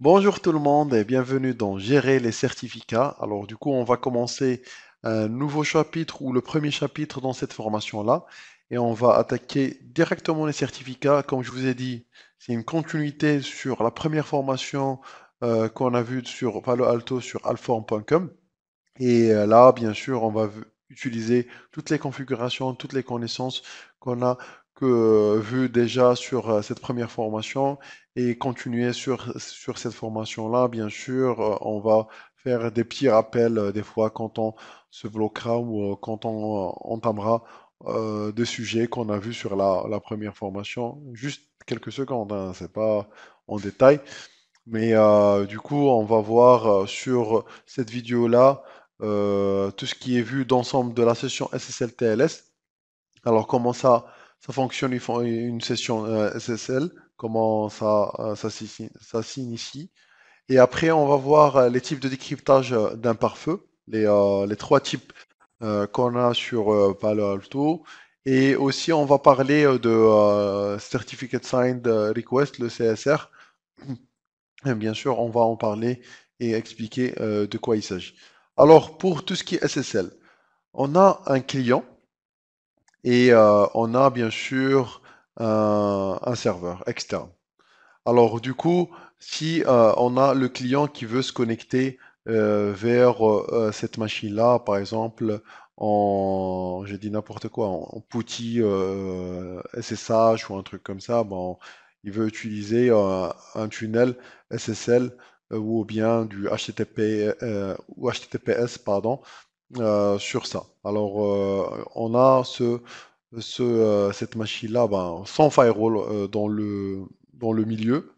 Bonjour tout le monde et bienvenue dans Gérer les certificats. Alors du coup, on va commencer un nouveau chapitre ou le premier chapitre dans cette formation-là et on va attaquer directement les certificats. Comme je vous ai dit, c'est une continuité sur la première formation euh, qu'on a vue sur Palo Alto sur alform.com. Et euh, là, bien sûr, on va utiliser toutes les configurations, toutes les connaissances qu'on a euh, vu déjà sur euh, cette première formation et continuer sur, sur cette formation-là, bien sûr, euh, on va faire des petits rappels des fois quand on se bloquera ou quand on entamera des sujets qu'on a vus sur la, première formation. Juste quelques secondes, hein, c'est pas en détail. Mais du coup, on va voir sur cette vidéo-là tout ce qui est vu d'ensemble de la session SSL-TLS. Alors, comment ça ça fonctionne, ils font une session euh, SSL, comment ça, euh, ça, s'initie. Et après, on va voir euh, les types de décryptage d'un pare-feu, les, les, trois types qu'on a sur Palo Alto. Et aussi, on va parler de Certificate Signed Request, le CSR. Et bien sûr, on va en parler et expliquer de quoi il s'agit. Alors, pour tout ce qui est SSL, on a un client et euh, on a bien sûr euh, un, serveur externe. Alors du coup, si euh, on a le client qui veut se connecter vers cette machine-là, par exemple, en, j'ai dit n'importe quoi, en, PuTTY SSH ou un truc comme ça, bon, il veut utiliser un tunnel SSL ou bien du HTTP, ou HTTPS, pardon, euh, sur ça. Alors, euh, on a ce, euh, cette machine-là ben, sans firewall dans, le, dans le milieu.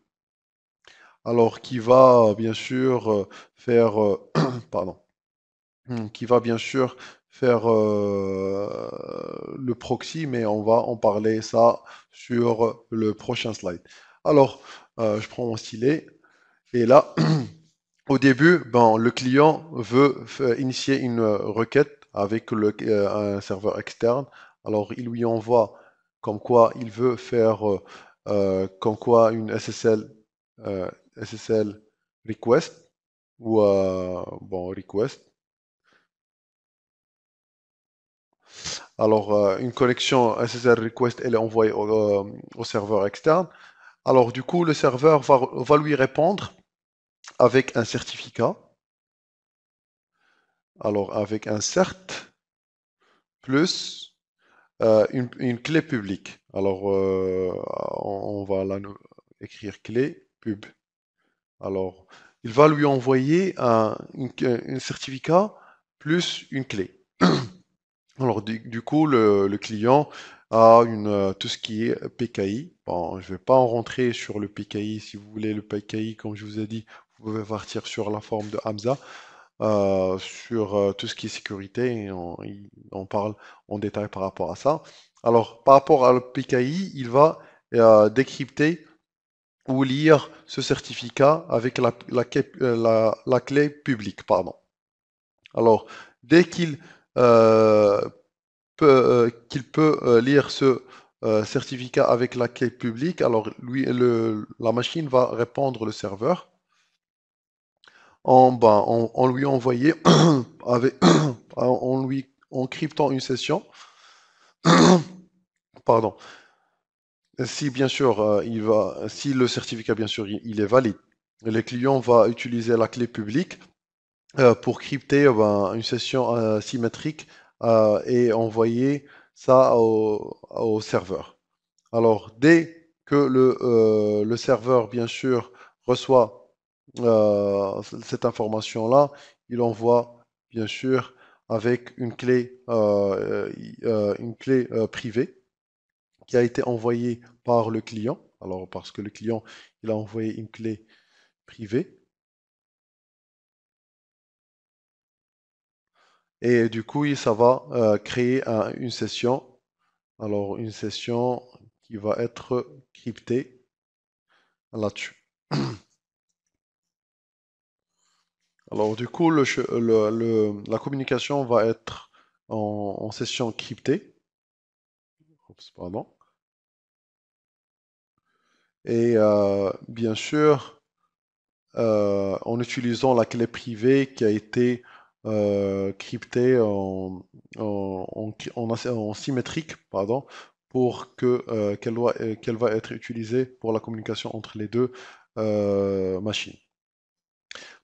Alors, qui va bien sûr faire. pardon. Hmm, qui va bien sûr faire le proxy, mais on va en parler ça sur le prochain slide. Alors, je prends mon stylet. Et là, au début, bon, le client veut euh, initier une euh, requête avec le, euh, un serveur externe. Alors, il lui envoie comme quoi il veut faire, comme quoi une SSL, SSL request ou bon request. Alors, une connexion SSL request, elle est envoyée au, serveur externe. Alors, du coup, le serveur va lui répondre avec un certificat. Alors, avec un CERT plus euh, une, clé publique. Alors, euh, on, va là écrire clé pub. Alors, il va lui envoyer un, certificat plus une clé. Alors, du, coup, le, le, client a une, tout ce qui est PKI. Bon, je vais pas en rentrer sur le PKI. Si vous voulez le PKI, comme je vous ai dit, vous pouvez partir sur la forme de Hamza, euh, sur euh, tout ce qui est sécurité, on, parle en détail par rapport à ça. Alors, par rapport à le PKI, il va euh, décrypter ou lire ce certificat avec la, la, clé publique. Pardon. Alors, dès qu'il peut, qu'il peut lire ce certificat avec la clé publique, alors lui, le, la machine va répondre le serveur on, ben, lui envoyait, avec, on lui, en cryptant une session, pardon, si bien sûr, euh, il va, si le certificat bien sûr il, est valide, le client va utiliser la clé publique euh, pour crypter euh, ben, une session symétrique et envoyer ça au, serveur. Alors dès que le, le serveur bien sûr reçoit euh, cette information-là, il envoie bien sûr avec une clé, euh, euh, une clé privée qui a été envoyée par le client. Alors parce que le client, il a envoyé une clé privée. Et du coup, ça va créer une session. Alors une session qui va être cryptée là-dessus. Alors, du coup, la communication va être en, session cryptée. Et euh, bien sûr, euh, en utilisant la clé privée qui a été euh, cryptée en, symétrique, pour qu'elle va être utilisée pour la communication entre les deux machines.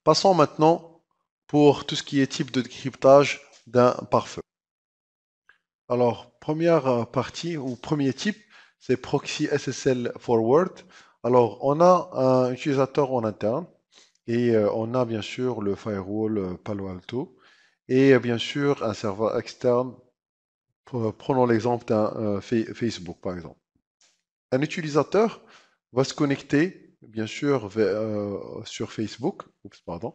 Passons maintenant pour tout ce qui est type de décryptage d'un pare-feu. Alors, première euh, partie ou premier type, c'est proxy SSL forward. Alors, on a un utilisateur en interne et euh, on a bien sûr le firewall euh, Palo Alto et bien sûr un serveur externe. Prenons l'exemple d'un Facebook par exemple. Un utilisateur va se connecter bien sûr, euh, sur Facebook. pardon.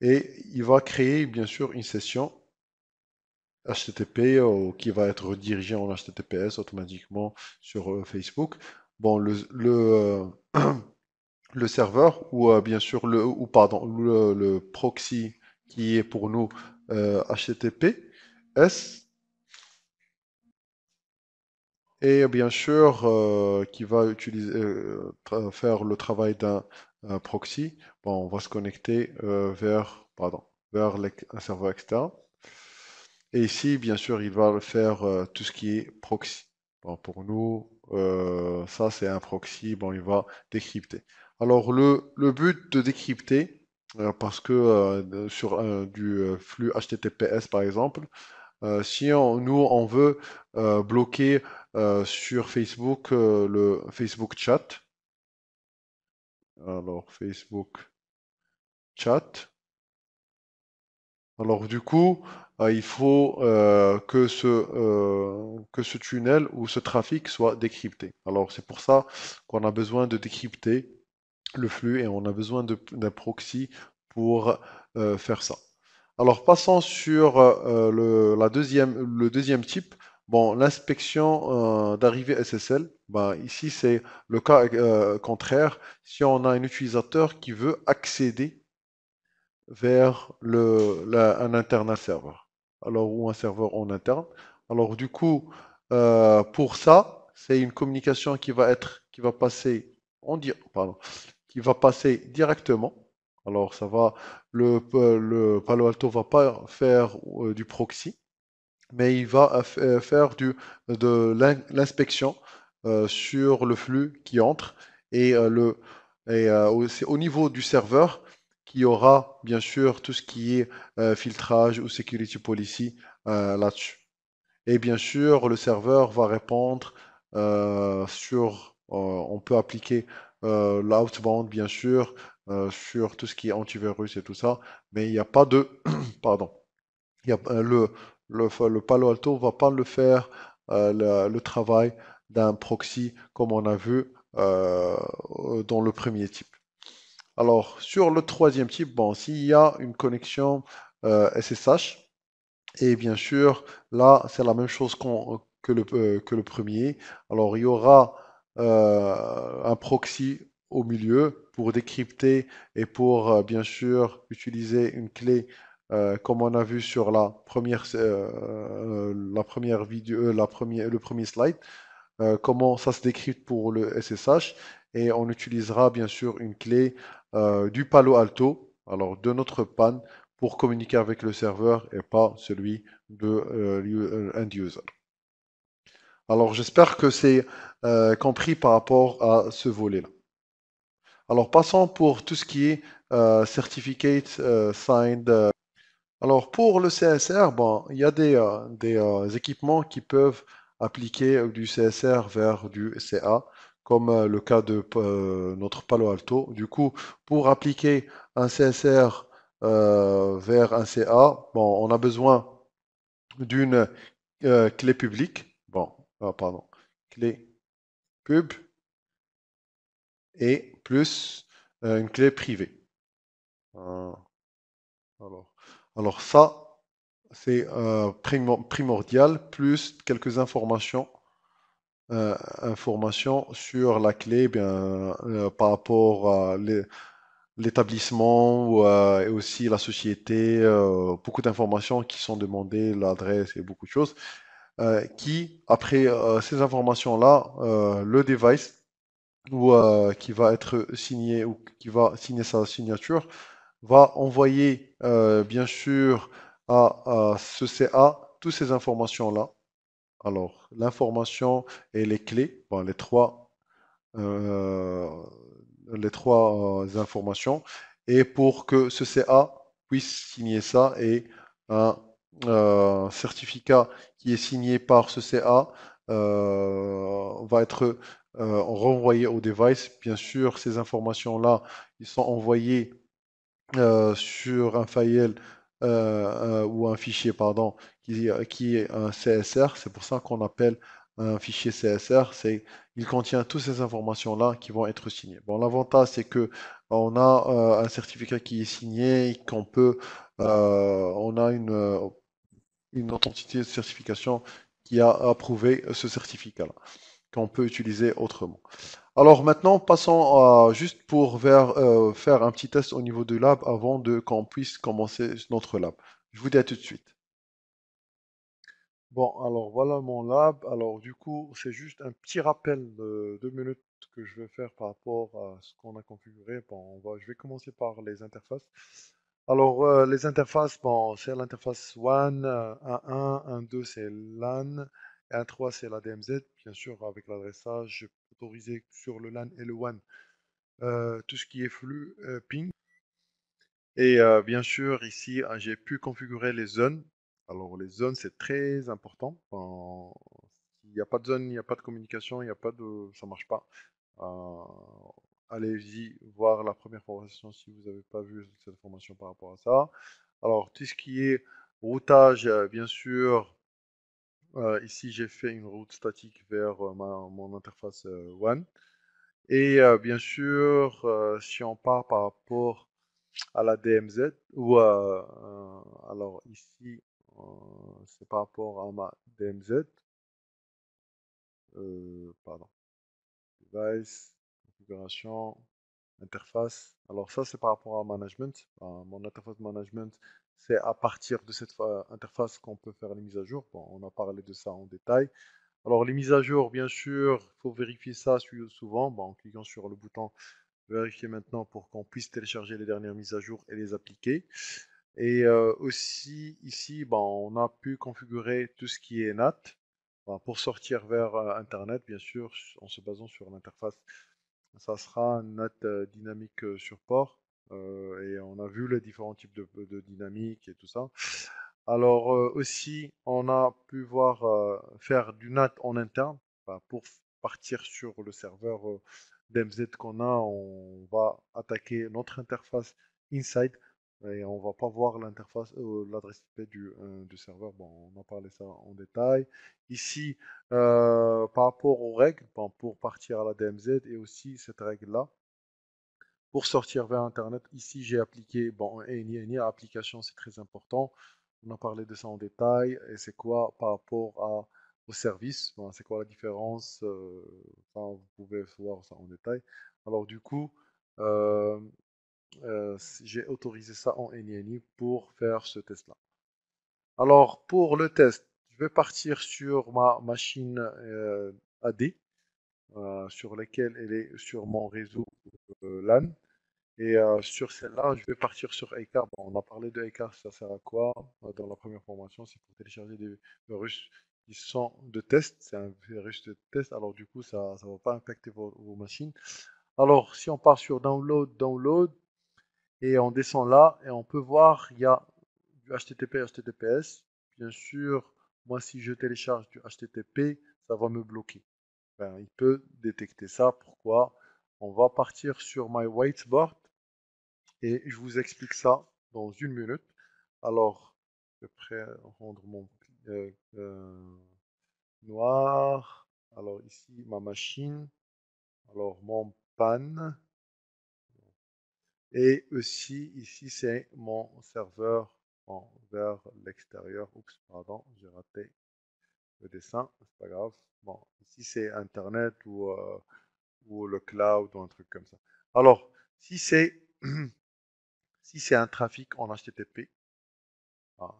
Et il va créer, bien sûr, une session HTTP euh, qui va être redirigée en HTTPS automatiquement sur euh, Facebook. Bon, le, le, serveur ou bien sûr le, ou pardon, le, le, proxy qui est pour nous HTTPS et bien sûr euh, qui va utiliser, euh, faire le travail d'un euh, proxy. Bon, on va se connecter vers, pardon, vers un serveur externe. Et ici, bien sûr, il va faire tout ce qui est proxy. Bon, pour nous, ça c'est un proxy, bon, il va décrypter. Alors le, le but de décrypter, parce que sur du flux HTTPS par exemple, si on, nous on veut bloquer euh, sur Facebook, euh, le Facebook chat. Alors, Facebook chat. Alors, du coup, euh, il faut que, ce, que ce tunnel ou ce trafic soit décrypté. Alors, c'est pour ça qu'on a besoin de décrypter le flux et on a besoin d'un proxy pour faire ça. Alors, passons sur le, la deuxième, le deuxième type, Bon, l'inspection euh, d'arrivée SSL, bah, ici c'est le cas euh, contraire. Si on a un utilisateur qui veut accéder vers le, un internal server, alors ou un serveur en interne, alors du coup, euh, pour ça, c'est une communication qui va être, qui va passer, qui va passer directement. Alors ça va, le, le Palo Alto va pas faire du proxy mais il va euh, faire du, de l'inspection euh, sur le flux qui entre et, euh, le, et c'est au niveau du serveur qui aura bien sûr tout ce qui est filtrage ou security policy là-dessus. Et bien sûr, le serveur va répondre sur, on peut appliquer l'outbound bien sûr sur tout ce qui est antivirus et tout ça, mais il n'y a pas de, pardon, a, le, le, Palo Alto ne va pas le faire euh, le, travail d'un proxy comme on a vu euh, dans le premier type. Alors, sur le troisième type, bon, s'il y a une connexion SSH, euh, et bien sûr, là, c'est la même chose que, le, que, le, premier. Alors, il y aura un proxy au milieu pour décrypter et pour, bien sûr, utiliser une clé euh, comme on a vu sur la première, vidéo, euh, euh, la première, le premier slide, comment ça se décrit pour le SSH. Et on utilisera bien sûr une clé du Palo Alto, alors de notre PAN, pour communiquer avec le serveur et pas celui de l'end user. Alors j'espère que c'est compris par rapport à ce volet-là. Alors passons pour tout ce qui est certificate signed. Alors pour le CSR, il y a des, euh, euh, équipements qui peuvent appliquer euh, du CSR vers du CA, comme le cas de notre Palo Alto. Du coup, pour appliquer un CSR vers un CA, on a besoin d'une clé publique. Bon, ah, pardon, clé pub et plus une clé privée. Ah, alors. Alors ça, c'est euh, primordial, plus quelques informations, euh, informations sur la clé eh euh, par rapport à l'établissement et aussi la société, beaucoup d'informations qui sont demandées, l'adresse et beaucoup de choses, qui, après ces informations-là, le device qui va être signé ou qui va signer sa signature, va envoyer euh, bien sûr à, ce CA toutes ces informations-là. Alors, l'information et les clés, les trois, euh, euh, informations, et pour que ce CA puisse signer ça et un certificat qui est signé par ce CA va être renvoyé au device. Bien sûr, ces informations-là, ils sont envoyées euh, sur un file euh, euh, ou un fichier, pardon, qui, est un CSR. C'est pour ça qu'on appelle un fichier CSR. C'est il contient toutes ces informations-là qui vont être signées. Bon, l'avantage, c'est que on a un certificat qui est signé, qu'on peut, on a une, une entité de certification qui a approuvé ce certificat-là, qu'on peut utiliser autrement. Alors maintenant, passons juste pour euh, faire un petit test au niveau du lab avant de qu'on puisse commencer notre lab. Je vous dis à tout de suite. Bon, alors voilà mon lab. Alors du coup, c'est juste un petit rappel de deux minutes que je vais faire par rapport à ce qu'on a configuré. Bon, je vais commencer par les interfaces. Alors euh, les interfaces, bon, c'est l'interface WAN, 1.1, 1.2 c'est LAN, 1.3 c'est la DMZ, bien sûr avec l'adressage sur le LAN et le WAN euh, tout ce qui est flux euh, ping. Et euh, bien sûr, ici, hein, j'ai pu configurer les zones. Alors, les zones, c'est très important. il S'il n'y a pas de zone, il n'y a pas de communication, il n'y a pas de... ça marche pas. Allez-y voir la première formation si vous n'avez pas vu cette formation par rapport à ça. Alors, tout ce qui est routage, bien sûr, euh, ici, j'ai fait une route statique vers euh, mon interface euh, One. Et bien sûr, si on part par rapport à la DMZ, ou alors ici, c'est par rapport à ma DMZ. pardon. Device, configuration, interface. Alors ça, c'est par rapport à management. À mon interface management, c'est à partir de cette interface qu'on peut faire les mises à jour. on a parlé de ça en détail. Alors les mises à jour, bien sûr, il faut vérifier ça souvent bon, en cliquant sur le bouton vérifier maintenant pour qu'on puisse télécharger les dernières mises à jour et les appliquer. Et euh, aussi ici, on a pu configurer tout ce qui est NAT pour sortir vers euh, Internet, bien sûr, en se basant sur l'interface. Ça sera NAT euh, Dynamic Support. Euh, et on a vu les différents types de, dynamiques et tout ça. Alors euh, aussi, on a pu voir euh, faire du NAT en interne pour partir sur le serveur DMZ qu'on a, on va attaquer notre interface inside et on va pas voir l'interface, l'adresse IP du, serveur. Bon, on a parlé ça en détail. Ici, par rapport aux règles, pour partir à la DMZ et aussi cette règle-là, pour sortir vers Internet, ici j'ai appliqué, bon, NINI. application, c'est très important. On a parlé de ça en détail. Et c'est quoi par rapport à, au service ben, C'est quoi la différence euh, Vous pouvez voir ça en détail. Alors du coup, euh, euh, j'ai autorisé ça en NINI pour faire ce test-là. Alors pour le test, je vais partir sur ma machine AD. Euh, sur laquelle elle est sur mon réseau euh, LAN. Et euh, sur celle-là, je vais partir sur Icar. on a parlé de Icar, ça sert à quoi Dans la première formation, c'est pour télécharger des virus qui sont de test. C'est un virus de test, alors du coup, ça ne va pas impacter vos, machines. Alors, si on part sur Download, Download, et on descend là, et on peut voir, il y a du HTTP et HTTPS. Bien sûr, moi, si je télécharge du HTTP, ça va me bloquer. Ben, il peut détecter ça. Pourquoi On va partir sur My Whiteboard et je vous explique ça dans une minute. Alors, je vais prêt rendre mon euh, euh, noir. Alors ici, ma machine. Alors, mon pan. Et aussi, ici, c'est mon serveur en, vers l'extérieur. Oups, pardon, j'ai raté le dessin, c'est pas grave. Bon, si c'est Internet ou, euh, ou le cloud ou un truc comme ça. Alors, si c'est si c'est un trafic en HTTP, ah,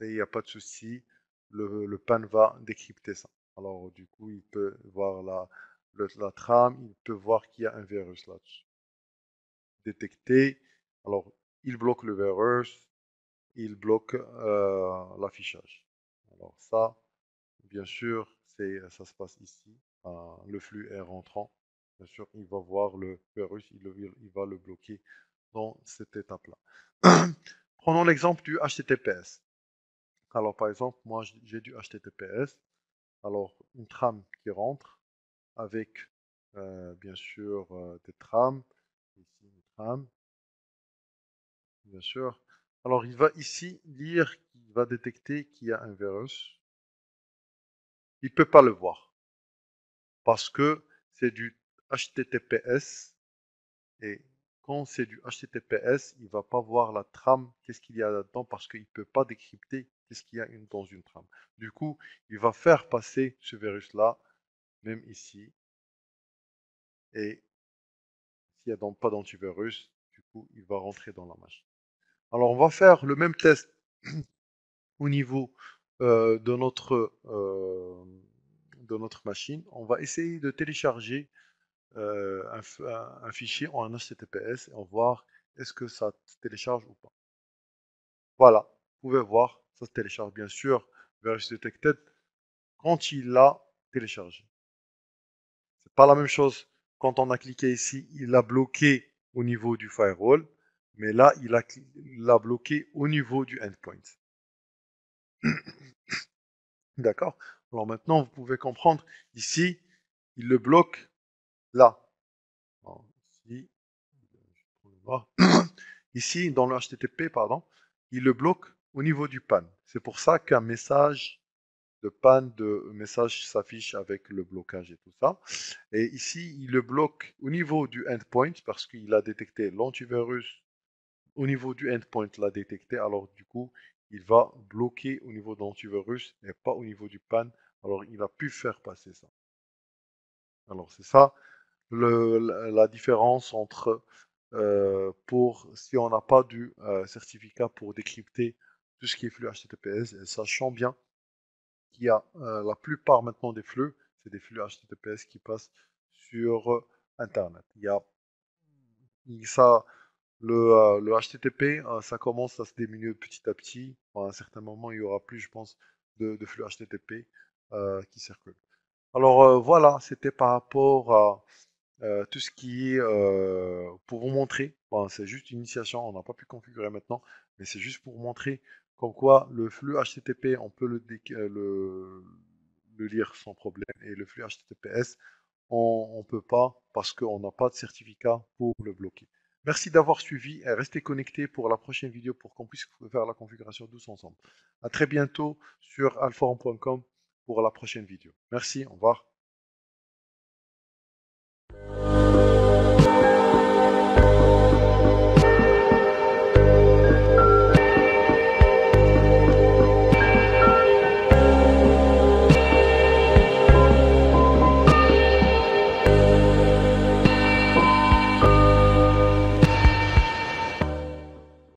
il n'y a pas de souci, le, PAN va décrypter ça. Alors, du coup, il peut voir la, la trame, il peut voir qu'il y a un virus là-dessus. Détecter, alors il bloque le virus, il bloque euh, l'affichage. Alors ça, bien sûr, c'est ça se passe ici. Hein, le flux est rentrant. Bien sûr, il va voir le virus, il, va le bloquer dans cette étape-là. Prenons l'exemple du HTTPS. Alors par exemple, moi j'ai du HTTPS. Alors une trame qui rentre avec euh, bien sûr euh, des trames. Ici une trame. Bien sûr, alors, il va ici lire, qu'il va détecter qu'il y a un virus. Il ne peut pas le voir parce que c'est du HTTPS et quand c'est du HTTPS, il va pas voir la trame, qu'est-ce qu'il y a là-dedans parce qu'il ne peut pas décrypter qu'est-ce qu'il y a dans une trame. Du coup, il va faire passer ce virus-là, même ici. Et s'il n'y a donc pas d'antivirus, du coup, il va rentrer dans la machine. Alors, on va faire le même test au niveau euh, euh, de, notre, machine. On va essayer de télécharger euh, un, fichier en HTTPS et on va voir est-ce que ça télécharge ou pas. Voilà, vous pouvez voir, ça se télécharge bien sûr vers Detected quand il l'a téléchargé. C'est pas la même chose quand on a cliqué ici, il l'a bloqué au niveau du firewall mais là, il l'a bloqué au niveau du endpoint. D'accord Alors maintenant, vous pouvez comprendre, ici, il le bloque là. ici, dans le HTTP, pardon, il le bloque au niveau du PAN. C'est pour ça qu'un message de PAN, de message s'affiche avec le blocage et tout ça. Et ici, il le bloque au niveau du endpoint parce qu'il a détecté l'antivirus au niveau du endpoint l'a détecté, alors du coup, il va bloquer au niveau d'antivirus et pas au niveau du PAN. Alors, il a pu faire passer ça. Alors, c'est ça la différence entre euh, pour si on n'a pas du euh, certificat pour décrypter tout ce qui est flux HTTPS, sachant bien qu'il y a euh, la plupart maintenant des flux, c'est des flux HTTPS qui passent sur Internet. Il y a ça, le, HTTP, euh, euh, ça commence à se diminuer petit à petit. À un certain moment, il y aura plus, je pense, de, flux HTTP euh, qui circulent. Alors voilà, c'était par rapport à tout ce qui est pour vous montrer, c'est juste une initiation, on n'a pas pu configurer maintenant, mais c'est juste pour vous montrer comme quoi le flux HTTP, on peut le, le, le lire sans problème, et le flux HTTPS, on ne peut pas parce qu'on n'a pas de certificat pour le bloquer. Merci d'avoir suivi et euh, restez connectés pour la prochaine vidéo pour qu'on puisse faire la configuration douce ensemble. À très bientôt sur alforum.com pour la prochaine vidéo. Merci, au revoir.